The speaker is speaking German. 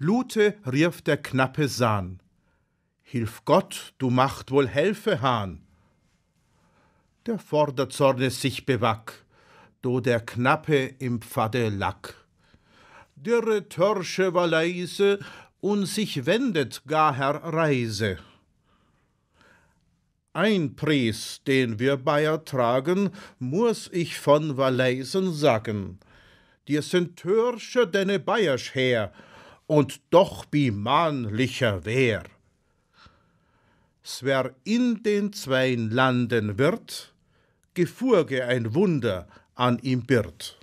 Lute rief der Knappe Sahn. Hilf Gott, du macht wohl helfe, Hahn. Der Vorderzorne sich bewack, do der Knappe im Pfade lack. Dürre Törsche war leise und sich wendet gar Herr Reise. Ein Pries, den wir Bayer tragen, muß ich von Waleisen sagen. Dir sind Törsche deine Bayersch her, und doch bi mahnlicher Wehr. Swer in den zwei Landen wird, gefurge ein Wunder an ihm birgt.